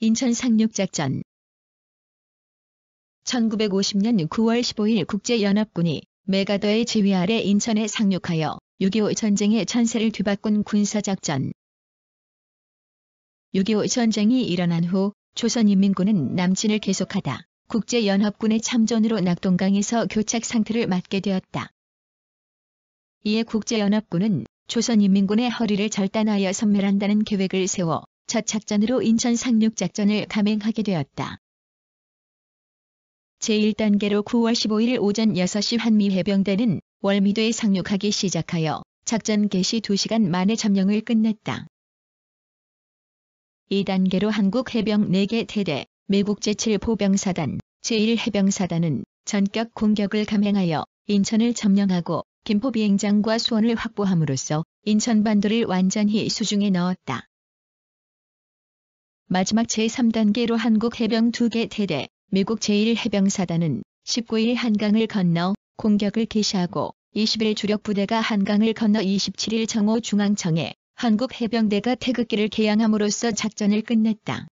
인천 상륙작전 1950년 9월 15일 국제연합군이 메가더의 지휘 아래 인천에 상륙하여 6.25 전쟁의 천세를 뒤바꾼 군사작전 6.25 전쟁이 일어난 후 조선인민군은 남진을 계속하다 국제연합군의 참전으로 낙동강에서 교착 상태를 맞게 되었다. 이에 국제연합군은 조선인민군의 허리를 절단하여 섬멸한다는 계획을 세워 첫 작전으로 인천 상륙 작전을 감행하게 되었다. 제1단계로 9월 15일 오전 6시 한미 해병대는 월미도에 상륙하기 시작하여 작전 개시 2시간 만에 점령을 끝냈다. 2단계로 한국 해병 4개 대대, 미국 제7보병사단, 제1해병사단은 전격 공격을 감행하여 인천을 점령하고 김포 비행장과 수원을 확보함으로써 인천반도를 완전히 수중에 넣었다. 마지막 제3단계로 한국 해병 2개 대대, 미국 제1해병사단은 19일 한강을 건너 공격을 개시하고 20일 주력부대가 한강을 건너 27일 정오 중앙청에 한국해병대가 태극기를 개양함으로써 작전을 끝냈다.